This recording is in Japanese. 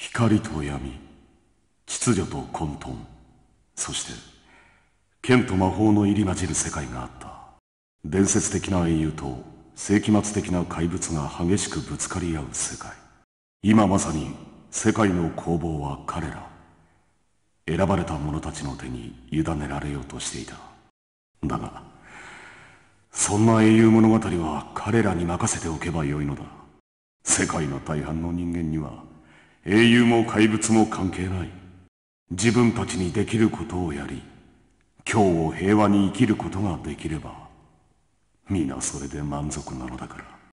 光と闇秩序と混沌そして剣と魔法の入り混じる世界があった伝説的な英雄と世紀末的な怪物が激しくぶつかり合う世界今まさに世界の攻防は彼ら選ばれた者たちの手に委ねられようとしていただがそんな英雄物語は彼らに任せておけばよいのだ世界の大半の人間には英雄も怪物も関係ない。自分たちにできることをやり、今日を平和に生きることができれば、皆それで満足なのだから。